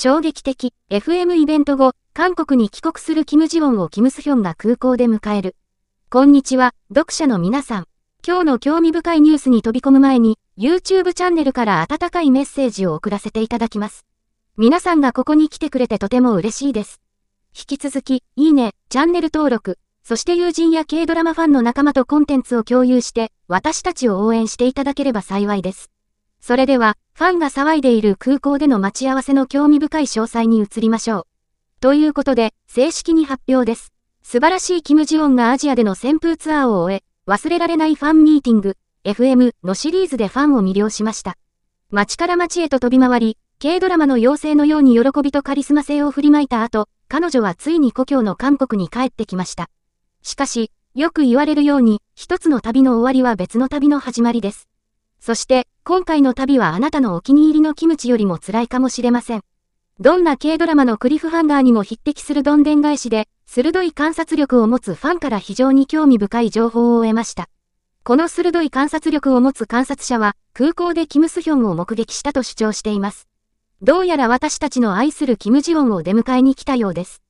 衝撃的、FM イベント後、韓国に帰国するキム・ジオンをキム・スヒョンが空港で迎える。こんにちは、読者の皆さん。今日の興味深いニュースに飛び込む前に、YouTube チャンネルから温かいメッセージを送らせていただきます。皆さんがここに来てくれてとても嬉しいです。引き続き、いいね、チャンネル登録、そして友人や K ドラマファンの仲間とコンテンツを共有して、私たちを応援していただければ幸いです。それでは、ファンが騒いでいる空港での待ち合わせの興味深い詳細に移りましょう。ということで、正式に発表です。素晴らしいキム・ジヨンがアジアでの旋風ツアーを終え、忘れられないファンミーティング、FM のシリーズでファンを魅了しました。街から街へと飛び回り、軽ドラマの妖精のように喜びとカリスマ性を振りまいた後、彼女はついに故郷の韓国に帰ってきました。しかし、よく言われるように、一つの旅の終わりは別の旅の始まりです。そして、今回の旅はあなたのお気に入りのキムチよりも辛いかもしれません。どんな軽ドラマのクリフハンガーにも匹敵するどんでん返しで、鋭い観察力を持つファンから非常に興味深い情報を得ました。この鋭い観察力を持つ観察者は、空港でキムスヒョンを目撃したと主張しています。どうやら私たちの愛するキムジオンを出迎えに来たようです。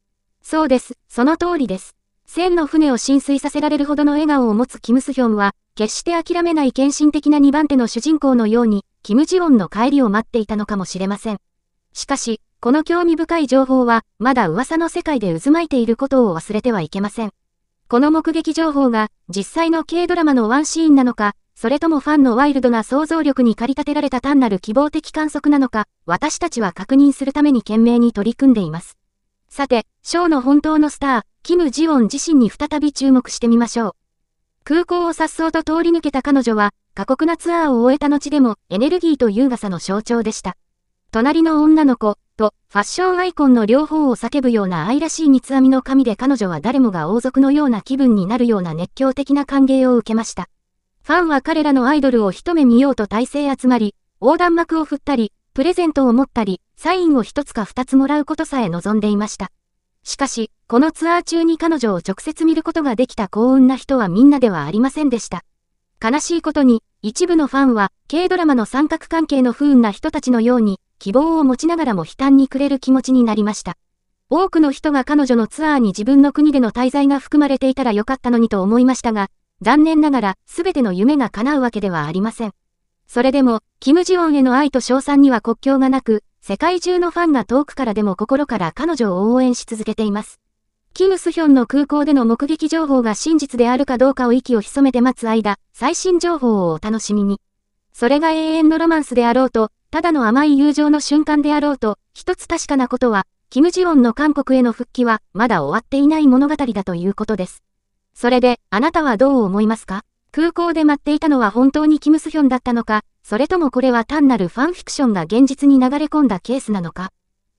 そうです、その通りです。千の船を浸水させられるほどの笑顔を持つキムスヒョンは、決して諦めない献身的な2番手の主人公のように、キム・ジウォンの帰りを待っていたのかもしれません。しかし、この興味深い情報は、まだ噂の世界で渦巻いていることを忘れてはいけません。この目撃情報が、実際の軽ドラマのワンシーンなのか、それともファンのワイルドな想像力に駆り立てられた単なる希望的観測なのか、私たちは確認するために懸命に取り組んでいます。さて、ショーの本当のスター、キム・ジウォン自身に再び注目してみましょう。空港を颯爽と通り抜けた彼女は、過酷なツアーを終えた後でもエネルギーと優雅さの象徴でした。隣の女の子とファッションアイコンの両方を叫ぶような愛らしい三つ編みの髪で彼女は誰もが王族のような気分になるような熱狂的な歓迎を受けました。ファンは彼らのアイドルを一目見ようと体勢集まり、横断幕を振ったり、プレゼントを持ったり、サインを一つか二つもらうことさえ望んでいました。しかし、このツアー中に彼女を直接見ることができた幸運な人はみんなではありませんでした。悲しいことに、一部のファンは、軽ドラマの三角関係の不運な人たちのように、希望を持ちながらも悲嘆に暮れる気持ちになりました。多くの人が彼女のツアーに自分の国での滞在が含まれていたらよかったのにと思いましたが、残念ながら、すべての夢が叶うわけではありません。それでも、キム・ジヨンへの愛と称賛には国境がなく、世界中のファンが遠くからでも心から彼女を応援し続けています。キム・スヒョンの空港での目撃情報が真実であるかどうかを息を潜めて待つ間、最新情報をお楽しみに。それが永遠のロマンスであろうと、ただの甘い友情の瞬間であろうと、一つ確かなことは、キム・ジヨンの韓国への復帰は、まだ終わっていない物語だということです。それで、あなたはどう思いますか空港で待っていたのは本当にキム・スヒョンだったのか、それともこれは単なるファンフィクションが現実に流れ込んだケースなのか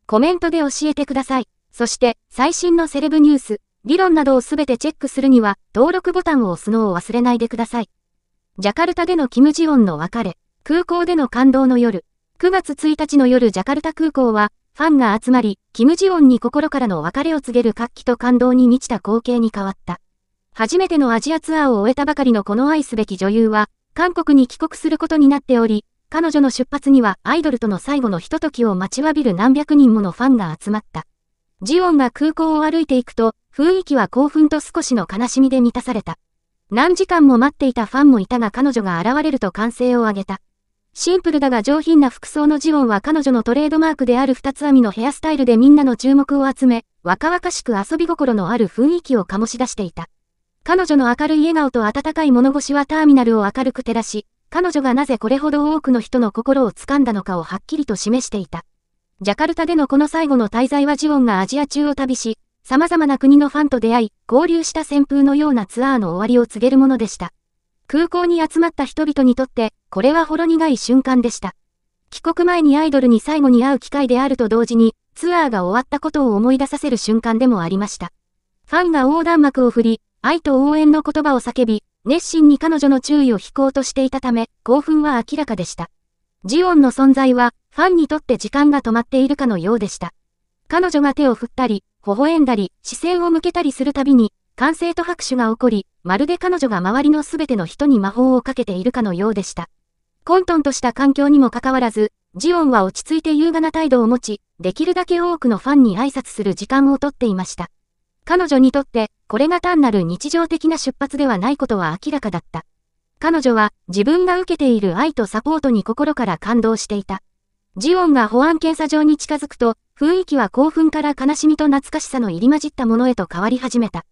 コメントで教えてください。そして、最新のセレブニュース、理論などをすべてチェックするには、登録ボタンを押すのを忘れないでください。ジャカルタでのキム・ジヨンの別れ、空港での感動の夜、9月1日の夜ジャカルタ空港は、ファンが集まり、キム・ジヨンに心からの別れを告げる活気と感動に満ちた光景に変わった。初めてのアジアツアーを終えたばかりのこの愛すべき女優は、韓国に帰国することになっており、彼女の出発にはアイドルとの最後のひとときを待ちわびる何百人ものファンが集まった。ジオンが空港を歩いていくと、雰囲気は興奮と少しの悲しみで満たされた。何時間も待っていたファンもいたが彼女が現れると歓声を上げた。シンプルだが上品な服装のジオンは彼女のトレードマークである二つ編みのヘアスタイルでみんなの注目を集め、若々しく遊び心のある雰囲気を醸し出していた。彼女の明るい笑顔と温かい物腰はターミナルを明るく照らし、彼女がなぜこれほど多くの人の心を掴んだのかをはっきりと示していた。ジャカルタでのこの最後の滞在はジオンがアジア中を旅し、様々な国のファンと出会い、合流した旋風のようなツアーの終わりを告げるものでした。空港に集まった人々にとって、これはほろ苦い瞬間でした。帰国前にアイドルに最後に会う機会であると同時に、ツアーが終わったことを思い出させる瞬間でもありました。ファンが横断幕を振り、愛と応援の言葉を叫び、熱心に彼女の注意を引こうとしていたため、興奮は明らかでした。ジオンの存在は、ファンにとって時間が止まっているかのようでした。彼女が手を振ったり、微笑んだり、視線を向けたりするたびに、歓声と拍手が起こり、まるで彼女が周りのすべての人に魔法をかけているかのようでした。混沌とした環境にもかかわらず、ジオンは落ち着いて優雅な態度を持ち、できるだけ多くのファンに挨拶する時間をとっていました。彼女にとって、これが単なる日常的な出発ではないことは明らかだった。彼女は自分が受けている愛とサポートに心から感動していた。ジオンが保安検査場に近づくと、雰囲気は興奮から悲しみと懐かしさの入り混じったものへと変わり始めた。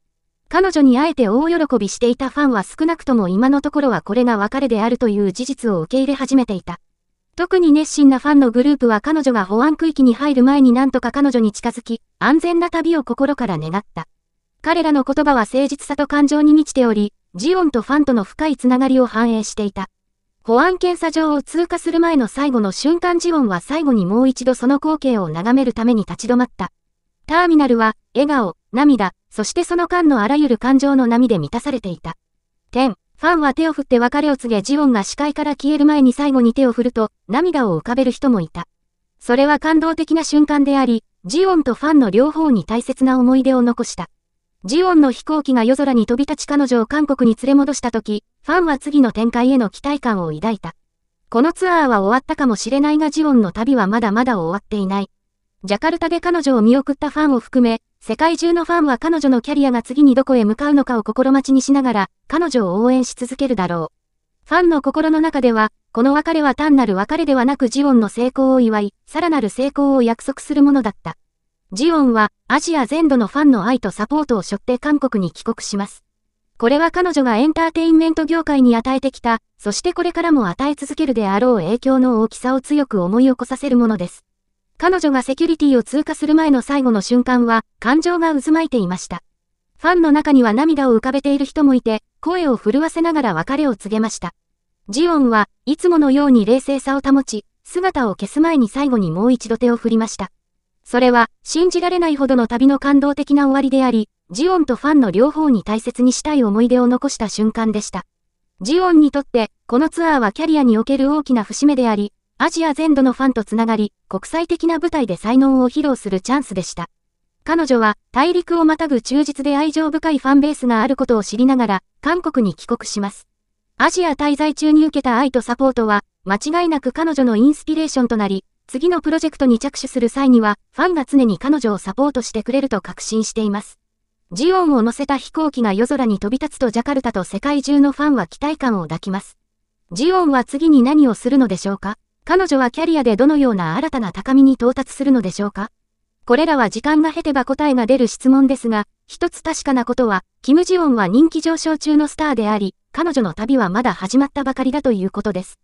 彼女にあえて大喜びしていたファンは少なくとも今のところはこれが別れであるという事実を受け入れ始めていた。特に熱心なファンのグループは彼女が保安区域に入る前になんとか彼女に近づき、安全な旅を心から願った。彼らの言葉は誠実さと感情に満ちており、ジオンとファンとの深いつながりを反映していた。保安検査場を通過する前の最後の瞬間ジオンは最後にもう一度その光景を眺めるために立ち止まった。ターミナルは、笑顔、涙、そしてその間のあらゆる感情の波で満たされていた。ファンは手を振って別れを告げジオンが視界から消える前に最後に手を振ると涙を浮かべる人もいた。それは感動的な瞬間であり、ジオンとファンの両方に大切な思い出を残した。ジオンの飛行機が夜空に飛び立ち彼女を韓国に連れ戻した時、ファンは次の展開への期待感を抱いた。このツアーは終わったかもしれないがジオンの旅はまだまだ終わっていない。ジャカルタで彼女を見送ったファンを含め、世界中のファンは彼女のキャリアが次にどこへ向かうのかを心待ちにしながら、彼女を応援し続けるだろう。ファンの心の中では、この別れは単なる別れではなくジオンの成功を祝い、さらなる成功を約束するものだった。ジオンは、アジア全土のファンの愛とサポートを背負って韓国に帰国します。これは彼女がエンターテインメント業界に与えてきた、そしてこれからも与え続けるであろう影響の大きさを強く思い起こさせるものです。彼女がセキュリティを通過する前の最後の瞬間は、感情が渦巻いていました。ファンの中には涙を浮かべている人もいて、声を震わせながら別れを告げました。ジオンはいつものように冷静さを保ち、姿を消す前に最後にもう一度手を振りました。それは、信じられないほどの旅の感動的な終わりであり、ジオンとファンの両方に大切にしたい思い出を残した瞬間でした。ジオンにとって、このツアーはキャリアにおける大きな節目であり、アジア全土のファンとつながり、国際的な舞台で才能を披露するチャンスでした。彼女は大陸をまたぐ忠実で愛情深いファンベースがあることを知りながら、韓国に帰国します。アジア滞在中に受けた愛とサポートは、間違いなく彼女のインスピレーションとなり、次のプロジェクトに着手する際には、ファンが常に彼女をサポートしてくれると確信しています。ジオンを乗せた飛行機が夜空に飛び立つとジャカルタと世界中のファンは期待感を抱きます。ジオンは次に何をするのでしょうか彼女はキャリアでどのような新たな高みに到達するのでしょうかこれらは時間が経てば答えが出る質問ですが、一つ確かなことは、キム・ジオンは人気上昇中のスターであり、彼女の旅はまだ始まったばかりだということです。